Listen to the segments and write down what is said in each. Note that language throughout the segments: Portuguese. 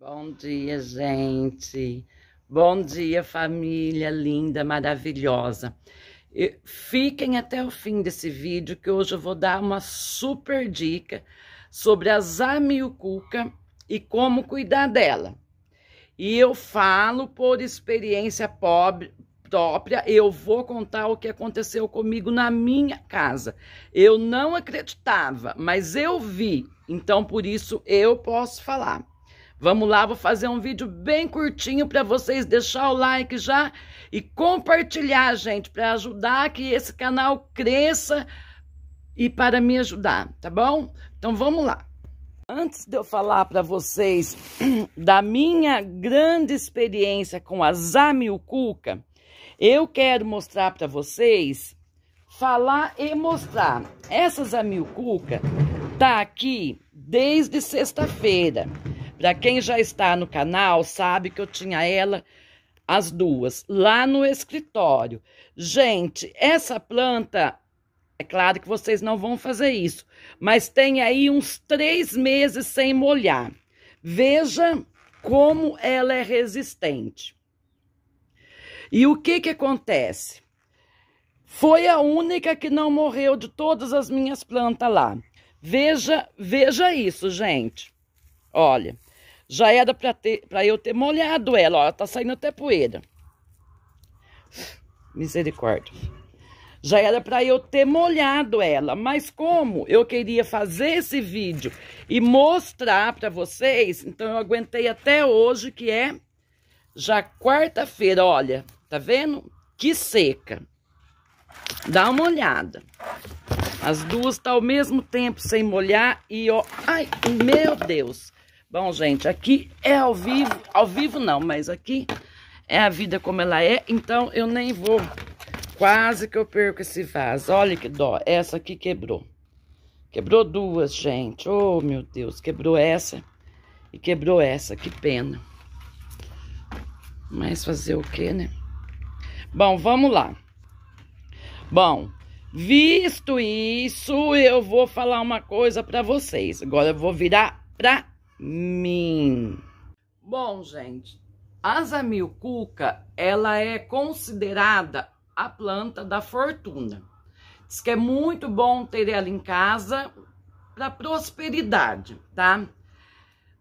Bom dia, gente. Bom dia, família linda, maravilhosa. E fiquem até o fim desse vídeo que hoje eu vou dar uma super dica sobre a zamioculca e como cuidar dela. E eu falo por experiência pobre, própria, eu vou contar o que aconteceu comigo na minha casa. Eu não acreditava, mas eu vi, então por isso eu posso falar. Vamos lá, vou fazer um vídeo bem curtinho para vocês deixar o like já e compartilhar, gente, para ajudar que esse canal cresça e para me ajudar, tá bom? Então vamos lá. Antes de eu falar para vocês da minha grande experiência com a Zamil Cuca, eu quero mostrar para vocês, falar e mostrar. Essa Zamil Cuca tá aqui desde sexta-feira. Para quem já está no canal, sabe que eu tinha ela, as duas, lá no escritório. Gente, essa planta, é claro que vocês não vão fazer isso, mas tem aí uns três meses sem molhar. Veja como ela é resistente. E o que que acontece? Foi a única que não morreu de todas as minhas plantas lá. Veja, veja isso, gente. Olha. Já era para eu ter molhado ela, ó, ela tá saindo até poeira. Misericórdia. Já era para eu ter molhado ela, mas como eu queria fazer esse vídeo e mostrar para vocês, então eu aguentei até hoje, que é já quarta-feira, olha, tá vendo? Que seca. Dá uma olhada. As duas tá ao mesmo tempo sem molhar e ó, ai, meu Deus. Bom, gente, aqui é ao vivo, ao vivo não, mas aqui é a vida como ela é, então eu nem vou. Quase que eu perco esse vaso, olha que dó, essa aqui quebrou. Quebrou duas, gente, oh meu Deus, quebrou essa e quebrou essa, que pena. Mas fazer o que, né? Bom, vamos lá. Bom, visto isso, eu vou falar uma coisa para vocês. Agora eu vou virar pra mim. Bom, gente, a Cuca, ela é considerada a planta da fortuna. Diz que é muito bom ter ela em casa para prosperidade, tá?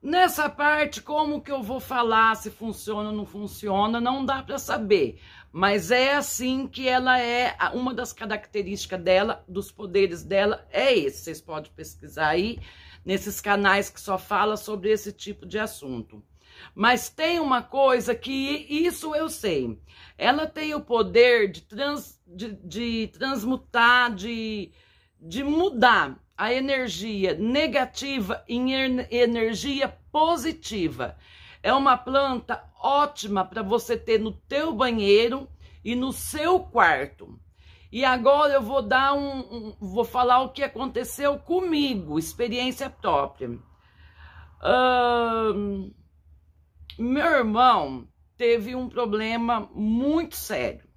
Nessa parte, como que eu vou falar se funciona ou não funciona, não dá para saber. Mas é assim que ela é, uma das características dela, dos poderes dela é esse. Vocês podem pesquisar aí nesses canais que só fala sobre esse tipo de assunto. Mas tem uma coisa que isso eu sei. Ela tem o poder de, trans, de, de transmutar, de, de mudar a energia negativa em energia positiva. É uma planta ótima para você ter no teu banheiro e no seu quarto. E agora eu vou dar um, um vou falar o que aconteceu comigo, experiência própria. meu irmão teve um problema muito sério,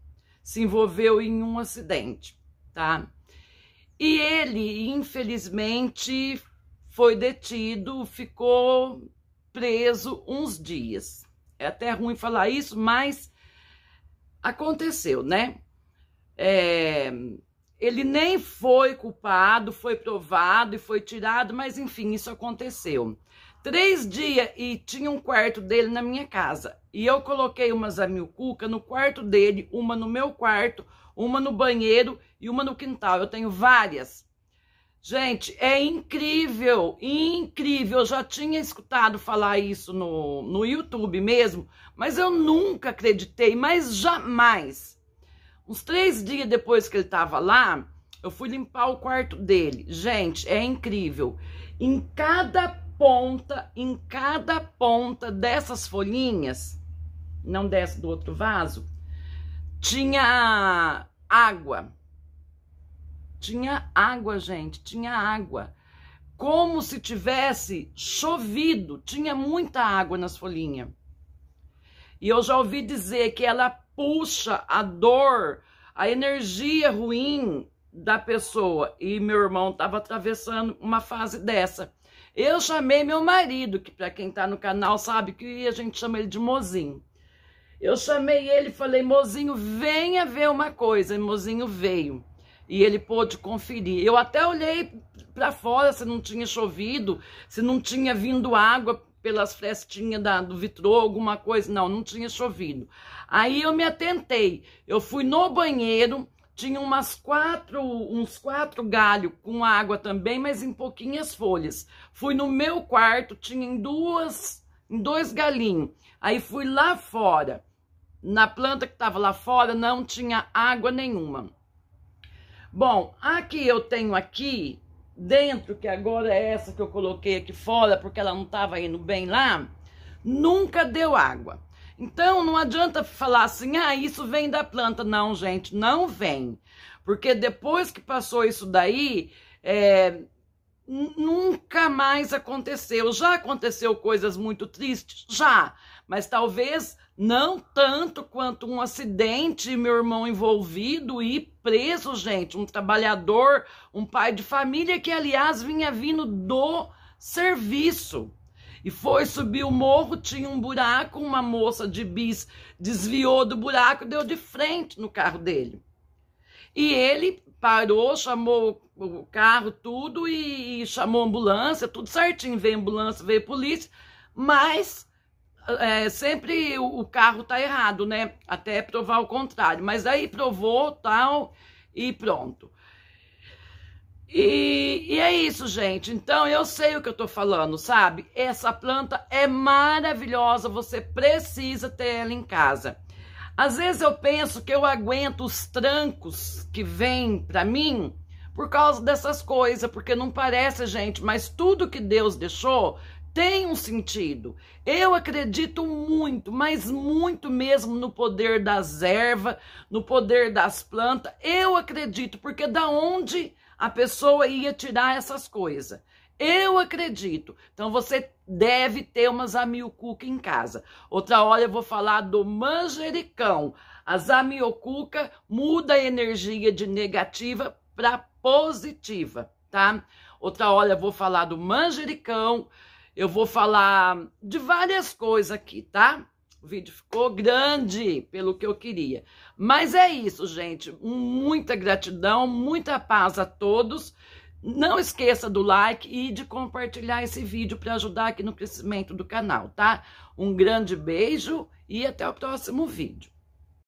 se envolveu em um acidente, tá? E ele, infelizmente, foi detido, ficou preso uns dias. É até ruim falar isso, mas aconteceu, né? É, ele nem foi culpado, foi provado e foi tirado, mas enfim, isso aconteceu. Três dias e tinha um quarto dele na minha casa. E eu coloquei umas amilcuca no quarto dele, uma no meu quarto, uma no banheiro e uma no quintal. Eu tenho várias. Gente, é incrível, incrível. Eu já tinha escutado falar isso no, no YouTube mesmo, mas eu nunca acreditei, mas jamais. Uns três dias depois que ele estava lá, eu fui limpar o quarto dele. Gente, é incrível. Em cada ponta, em cada ponta dessas folhinhas, não dessa do outro vaso, tinha água. Tinha água, gente, tinha água. Como se tivesse chovido, tinha muita água nas folhinhas. E eu já ouvi dizer que ela puxa a dor, a energia ruim da pessoa. E meu irmão estava atravessando uma fase dessa. Eu chamei meu marido, que para quem está no canal sabe que a gente chama ele de mozinho. Eu chamei ele e falei: Mozinho, venha ver uma coisa. E Mozinho veio e ele pôde conferir. Eu até olhei para fora se não tinha chovido, se não tinha vindo água pelas frestinhas da, do vitrô, alguma coisa. Não, não tinha chovido. Aí eu me atentei. Eu fui no banheiro, tinha umas quatro, uns quatro galhos com água também, mas em pouquinhas folhas. Fui no meu quarto, tinha em duas, em dois galinhos. Aí fui lá fora. Na planta que estava lá fora não tinha água nenhuma. Bom, a que eu tenho aqui dentro, que agora é essa que eu coloquei aqui fora, porque ela não estava indo bem lá, nunca deu água. Então não adianta falar assim, ah, isso vem da planta. Não, gente, não vem. Porque depois que passou isso daí, é, nunca mais aconteceu. Já aconteceu coisas muito tristes? Já, mas talvez não tanto quanto um acidente, meu irmão envolvido e preso, gente, um trabalhador, um pai de família que aliás vinha vindo do serviço. E foi subir o morro, tinha um buraco, uma moça de bis desviou do buraco, deu de frente no carro dele. E ele parou, chamou o carro, tudo, e, e chamou a ambulância, tudo certinho. Veio ambulância, veio polícia, mas é, sempre o, o, carro tá errado, né? Até provar o contrário. Mas aí provou, tal, e pronto. E, e, é isso, gente. Então eu sei o que eu tô falando, sabe? Essa planta é maravilhosa, você precisa ter ela em casa. Às vezes eu penso que eu aguento os trancos que vêm para mim por causa dessas coisas, porque não parece, gente, mas tudo que Deus deixou tem um sentido. Eu acredito muito, mas muito mesmo no poder das ervas, no poder das plantas. Eu acredito, porque da onde a pessoa ia tirar essas coisas? Eu acredito. Então você deve ter umas amiocuca em casa. Outra hora eu vou falar do manjericão. A zamiocuca muda a energia de negativa para positiva, tá? Outra hora eu vou falar do manjericão. Eu vou falar de várias coisas aqui, tá? O vídeo ficou grande, pelo que eu queria. Mas é isso, gente. Muita gratidão, muita paz a todos. Não esqueça do like e de compartilhar esse vídeo para ajudar aqui no crescimento do canal, tá? Um grande beijo e até o próximo vídeo.